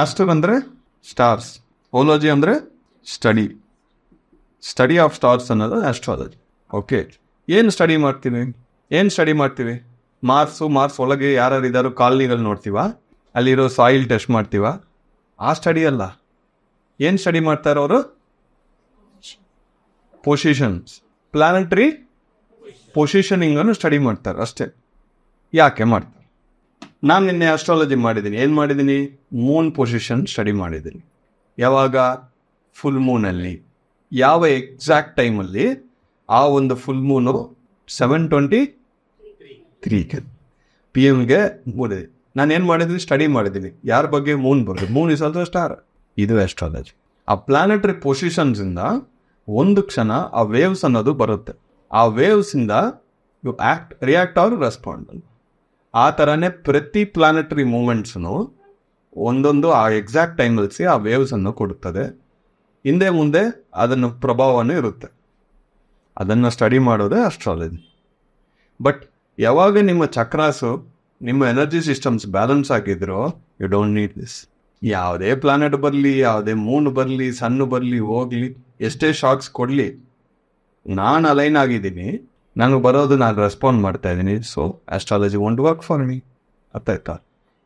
ಆಸ್ಟರ್ ಅಂದರೆ stars ology ಅಂದರೆ study study of stars ಅನ್ನೋದು ಆಸ್ಟ್ರಾಲಜಿ ಓಕೆ ಏನು ಸ್ಟಡಿ ಮಾಡ್ತೀವಿ ಏನು ಸ್ಟಡಿ ಮಾಡ್ತೀವಿ ಮಾರ್ಸು ಮಾರ್ಸ್ ಒಳಗೆ ಯಾರ್ಯಾರು ಇದ್ದಾರೋ ಕಾಲನಿಗಳು ನೋಡ್ತೀವ ಅಲ್ಲಿರೋ ಸಾಯಿಲ್ ಟೆಸ್ಟ್ ಮಾಡ್ತೀವ ಆ ಸ್ಟಡಿ ಅಲ್ಲ ಏನು ಸ್ಟಡಿ ಮಾಡ್ತಾರೆ ಅವರು ಪೊಸಿಷನ್ಸ್ ಪ್ಲಾನೆಟ್ರಿ ಪೊಸಿಷನಿಂಗನ್ನು ಸ್ಟಡಿ ಮಾಡ್ತಾರೆ ಅಷ್ಟೇ ಯಾಕೆ ಮಾಡ್ತಾರೆ ನಾನು ನಿನ್ನೆ ಆಸ್ಟ್ರಾಲಜಿ ಮಾಡಿದ್ದೀನಿ ಏನು ಮಾಡಿದ್ದೀನಿ ಮೂನ್ ಪೊಸಿಷನ್ ಸ್ಟಡಿ ಮಾಡಿದ್ದೀನಿ ಯಾವಾಗ ಫುಲ್ ಮೂನಲ್ಲಿ ಯಾವ ಎಕ್ಸಾಕ್ಟ್ ಟೈಮಲ್ಲಿ ಆ ಒಂದು ಫುಲ್ ಮೂನು ಸೆವೆನ್ ಟ್ವೆಂಟಿ ತ್ರೀಗೆ ಪಿ ಎಮ್ಗೆ ಮೂಡಿದೆ ನಾನು ಏನು ಮಾಡಿದ್ದೀನಿ ಸ್ಟಡಿ ಮಾಡಿದ್ದೀನಿ ಯಾರ ಬಗ್ಗೆ ಮೂನ್ ಬರುತ್ತೆ ಮೂನ್ ಇಸ್ ಆಲ್ಸೋ ಸ್ಟಾರ್ ಇದು ಆಸ್ಟ್ರಾಲಜಿ ಆ ಪ್ಲಾನೆಟರಿ ಪೊಸಿಷನ್ಸಿಂದ ಒಂದು ಕ್ಷಣ ಆ ವೇವ್ಸ್ ಅನ್ನೋದು ಬರುತ್ತೆ ಆ ವೇವ್ಸಿಂದ you act react or respond ಆ ಥರನೇ ಪ್ರತಿ ಪ್ಲಾನೆಟರಿ ಮೂಮೆಂಟ್ಸ್ನು ಒಂದೊಂದು ಆ ಎಕ್ಸಾಕ್ಟ್ ಟೈಮಲ್ಸಿ ಆ ವೇವ್ಸನ್ನು ಕೊಡುತ್ತದೆ ಹಿಂದೆ ಮುಂದೆ ಅದನ್ನು ಪ್ರಭಾವನೂ ಇರುತ್ತೆ ಅದನ್ನು ಸ್ಟಡಿ ಮಾಡೋದೇ ಅಸ್ಟ್ರಾಲಜಿ ಬಟ್ ಯಾವಾಗ ನಿಮ್ಮ ಚಕ್ರಾಸು ನಿಮ್ಮ ಎನರ್ಜಿ ಸಿಸ್ಟಮ್ಸ್ ಬ್ಯಾಲೆನ್ಸ್ ಆಗಿದ್ರೋ ಯು ಡೋಂಟ್ ನೀಡ್ ದಿಸ್ ಯಾವುದೇ ಪ್ಲಾನೆಟ್ ಬರಲಿ ಯಾವುದೇ ಮೂನ್ ಬರಲಿ ಸಣ್ಣ ಬರಲಿ ಹೋಗಲಿ ಎಷ್ಟೇ ಶಾಕ್ಸ್ ಕೊಡಲಿ ನಾನು ಅಲೈನ್ ಆಗಿದ್ದೀನಿ ನನಗೆ ಬರೋದು ನಾನು ರೆಸ್ಪಾಂಡ್ ಮಾಡ್ತಾ ಇದ್ದೀನಿ so astrology won't work for me ಅರ್ಥ ಆಯ್ತಾ